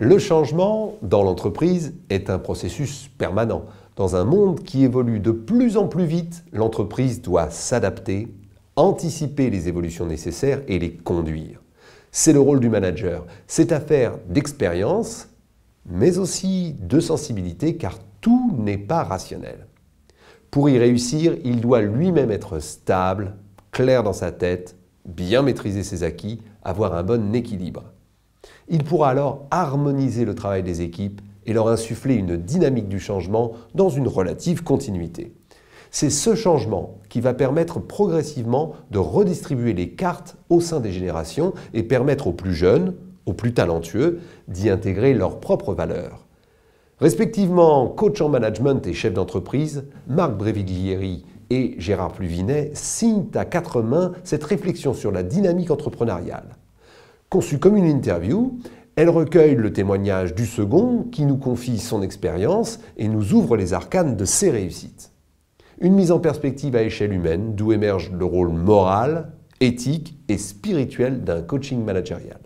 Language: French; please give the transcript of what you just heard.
Le changement dans l'entreprise est un processus permanent. Dans un monde qui évolue de plus en plus vite, l'entreprise doit s'adapter, anticiper les évolutions nécessaires et les conduire. C'est le rôle du manager. C'est affaire d'expérience, mais aussi de sensibilité, car tout n'est pas rationnel. Pour y réussir, il doit lui-même être stable, clair dans sa tête, bien maîtriser ses acquis, avoir un bon équilibre. Il pourra alors harmoniser le travail des équipes et leur insuffler une dynamique du changement dans une relative continuité. C'est ce changement qui va permettre progressivement de redistribuer les cartes au sein des générations et permettre aux plus jeunes, aux plus talentueux, d'y intégrer leurs propres valeurs. Respectivement coach en management et chef d'entreprise, Marc Bréviglieri et Gérard Pluvinet signent à quatre mains cette réflexion sur la dynamique entrepreneuriale conçue comme une interview. Elle recueille le témoignage du second qui nous confie son expérience et nous ouvre les arcanes de ses réussites. Une mise en perspective à échelle humaine d'où émerge le rôle moral, éthique et spirituel d'un coaching managérial.